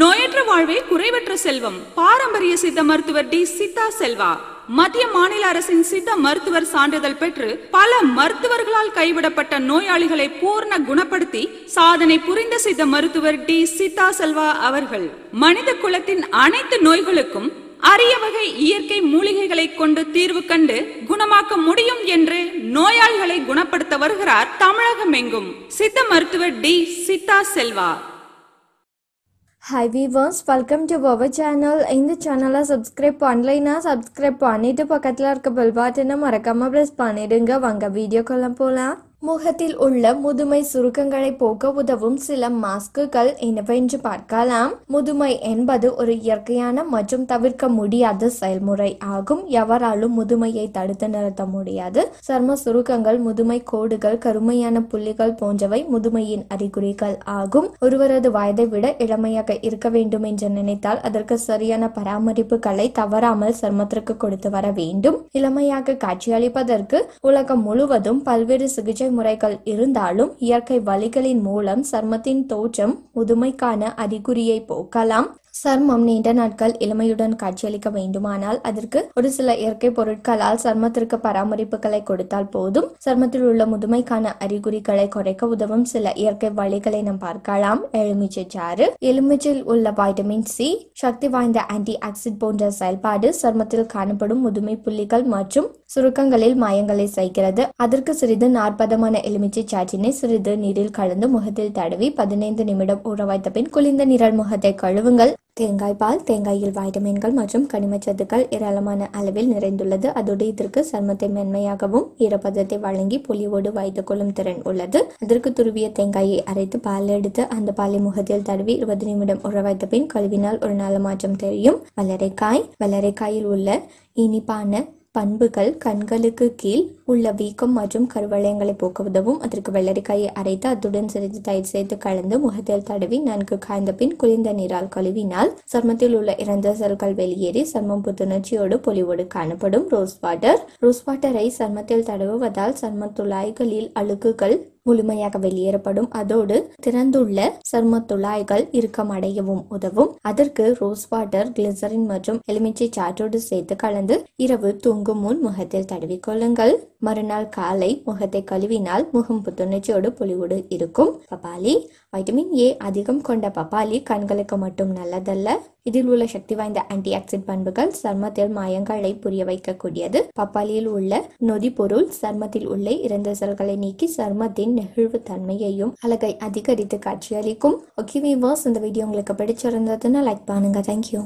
நோயற்ற வாழ்வே குறைவற்ற செல்வம் பாரம்பரிய சித்த மருத்துவர் டி சித்தா செல்வா மத்திய மாநில அரசின் சித்த மருத்துவர் சான்றிதழ் பெற்று பல மருத்துவர்களால் கைவிடப்பட்ட நோயாளிகளை பூர்ண குணப்படுத்தி சாதனை புரிந்த சித்த மருத்துவர் டி சித்தா செல்வா அவர்கள் மனித குலத்தின் அனைத்து நோய்களுக்கும் அரிய வகை இயற்கை மூலிகைகளை கொண்டு தீர்வு கண்டு குணமாக்க முடியும் என்று நோயாளிகளை குணப்படுத்த வருகிறார் தமிழகம் எங்கும் சித்த மருத்துவர் D Siddha Selva hi viewers welcome to power channel இந்த சேனலை சப்ஸ்கிரைப் பண்ணலைன்னா சப்ஸ்கிரைப் பண்ணிவிட்டு பக்கத்தில் இருக்க பெல் பட்டனை மறக்காமல் ப்ரெஸ் பண்ணிவிடுங்க வாங்க வீடியோக்கெல்லாம் போகலாம் முகத்தில் உள்ள முதுமை சுருக்கங்களை போக்க உதவும் சில மாஸ்குகள் என்னவென்று பார்க்கலாம் முதுமை என்பது ஒரு இயற்கையான மற்றும் தவிர்க்க முடியாத செயல்முறை ஆகும் எவராலும் முதுமையை தடுத்து நிறுத்த முடியாது சர்ம சுருக்கங்கள் முதுமை கோடுகள் கருமையான புள்ளிகள் போன்றவை முதுமையின் அறிகுறிகள் ஆகும் ஒருவரது வயதை விட இளமையாக இருக்க வேண்டும் என்று நினைத்தால் அதற்கு சரியான பராமரிப்புகளை தவறாமல் சர்மத்திற்கு கொடுத்து வர வேண்டும் இளமையாக காட்சியளிப்பதற்கு உலகம் முழுவதும் பல்வேறு சிகிச்சை முறைகள் இருந்தாலும் இயற்கை வழிகளின் மூலம் சர்மத்தின் தோற்றம் முதுமைக்கான அறிகுறியை போக்கலாம் சர்மம் நீண்ட நாட்கள் இளமையுடன் காட்சியளிக்க வேண்டுமானால் அதற்கு ஒரு சில இயற்கை பொருட்களால் சர்மத்திற்கு பராமரிப்புகளை கொடுத்தால் போதும் சர்மத்தில் உள்ள முதுமைக்கான அறிகுறிகளை குறைக்க உதவும் சில இயற்கை வழிகளை நாம் பார்க்கலாம் எலுமிச்சை சாறு எலுமிச்சில் உள்ள வைட்டமின் சி சக்தி வாய்ந்த ஆன்டி ஆக்சிட் போன்ற செயல்பாடு சர்மத்தில் காணப்படும் முதுமை புள்ளிகள் மற்றும் சுருக்கங்களில் மாயங்களை செய்கிறது அதற்கு சிறிது நாற்பது சுத்தமான எலுமிச்சை சாற்றினை சிறிது நீரில் கலந்து முகத்தில் தடவி பதினைந்து நிமிடம் உறவைத்த பின் குளிர்ந்த நீரால் முகத்தை கழுவுங்கள் தேங்காய் பால் தேங்காயில் வைட்டமின்கள் மற்றும் கனிமச்சத்துக்கள் ஏராளமான அளவில் நிறைந்துள்ளது அதோடு இதற்கு சர்மத்தை மென்மையாகவும் ஈரப்பதத்தை வழங்கி புலியோடு வைத்துக் கொள்ளும் திறன் உள்ளது அதற்கு துருவிய தேங்காயை அரைத்து பால் எடுத்து அந்த பாலை முகத்தில் தடவி இருபது நிமிடம் உறவைத்த பின் கழுவினால் ஒரு நல்ல மாற்றம் தெரியும் வல்லரைக்காய் வல்லரைக்காயில் உள்ள இனிப்பான பண்புகள் கண்களுக்கு கீழ் உள்ள வீக்கம் மற்றும் கருவளையங்களை போக்க உதவும் அதற்கு வெள்ளரிக்காயை அரைத்து அத்துடன் சிறிது தயிர் சேர்த்து கலந்து முகத்தில் தடவி நன்கு காய்ந்த பின் குளிர்ந்த நீரால் கழுவினால் சர்மத்தில் உள்ள இறந்த செல்கள் வெளியேறி சர்மம் புத்துணர்ச்சியோடு பொலிவோடு காணப்படும் ரோஸ் வாட்டர் ரோஸ் வாட்டரை சர்மத்தில் தடவுவதால் சர்ம துளாய்களில் அழுக்குகள் முழுமையாக வெளியேறப்படும் அதோடு திறந்துள்ள சர்ம துளாய்கள் இறுக்கமடையவும் உதவும் அதற்கு ரோஸ் வாட்டர் கிளிசரின் மற்றும் எலுமிச்சை சாற்றோடு சேர்த்து கலந்து இரவு தூங்கும் முன் முகத்தில் தடவிக்கொள்ளுங்கள் மறுநாள் காலை முகத்தை கழுவினால் முகம் புத்துணர்ச்சியோடு பொலிவோடு இருக்கும் பப்பாளி வைட்டமின் ஏ அதிகம் கொண்ட பப்பாளி கண்களுக்கு மட்டும் நல்லதல்ல இதில் உள்ள சக்தி வாய்ந்த ஆன்டி ஆக்சிட் பண்புகள் சர்மத்தில் மாயங்களை புரிய வைக்கக்கூடியது பப்பாளியில் உள்ள நொதி பொருள் சர்மத்தில் உள்ள இறந்த செல்களை நீக்கி சர்மத்தின் நெகிழ்வு தன்மையையும் அழகை அதிகரித்து காட்சியளிக்கும் ஓகே வீவர்ஸ் இந்த வீடியோ உங்களுக்கு பிடிச்சிருந்ததுன்னா லைக் பண்ணுங்க தேங்க்யூ